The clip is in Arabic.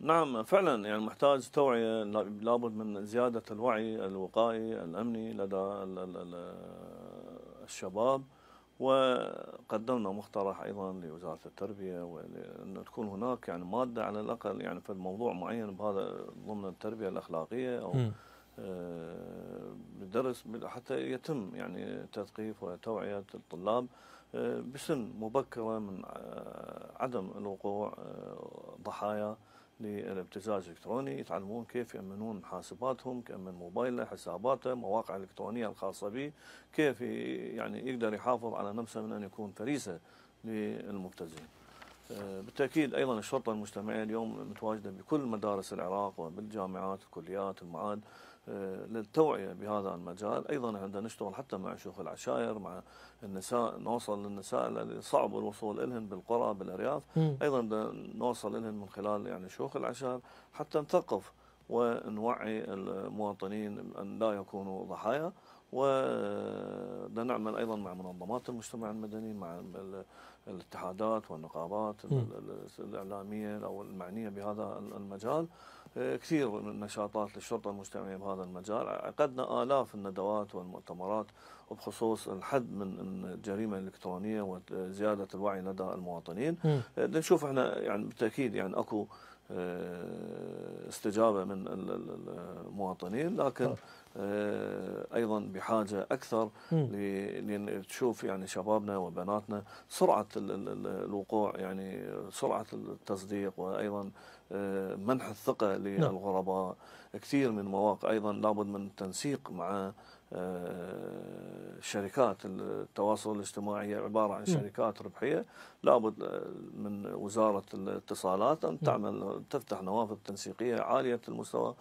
نعم فعلا يعني محتاج توعية لابد من زيادة الوعي الوقائي الأمني لدى الشباب وقدمنا مقترح ايضا لوزاره التربيه وان تكون هناك يعني ماده على الاقل يعني في الموضوع معين بهذا ضمن التربيه الاخلاقيه او بدرس آه، حتى يتم يعني تثقيف وتوعيه الطلاب آه، بسن مبكره من آه، عدم الوقوع ضحايا للابتزاز الالكتروني يتعلمون كيف يامنون حاسباتهم، يامن موبايله حساباته مواقع الالكترونيه الخاصه به كيف يعني يقدر يحافظ على نفسه من ان يكون فريسه للمبتزين آه، بالتأكيد أيضا الشرطة المجتمعية اليوم متواجدة بكل مدارس العراق وبالجامعات الكليات المعاد آه، للتوعية بهذا المجال أيضا عندنا نشتغل حتى مع شيوخ العشائر مع النساء نوصل للنساء اللي صعب الوصول إلهن بالقرى بالأرياف أيضا نوصل إلهن من خلال يعني شيوخ العشائر حتى نثقف ونوعي المواطنين أن لا يكونوا ضحايا وده نعمل أيضا مع منظمات المجتمع المدني مع الاتحادات والنقابات الإعلامية أو المعنية بهذا المجال آه، كثير من نشاطات للشرطة المجتمعية بهذا المجال عقدنا آلاف الندوات والمؤتمرات وبخصوص الحد من الجريمة الإلكترونية وزيادة الوعي لدى المواطنين آه، نشوف احنا يعني بالتأكيد يعني أكو آه، استجابة من المواطنين لكن آه. آه، ايضا بحاجه اكثر تشوف يعني شبابنا وبناتنا سرعه الوقوع يعني سرعه التصديق وايضا منح الثقه نعم. للغرباء كثير من مواقع ايضا لابد من التنسيق مع شركات التواصل الاجتماعي عبارة عن شركات ربحية لابد من وزارة الاتصالات أن تعمل تفتح نوافذ تنسيقية عالية المستوى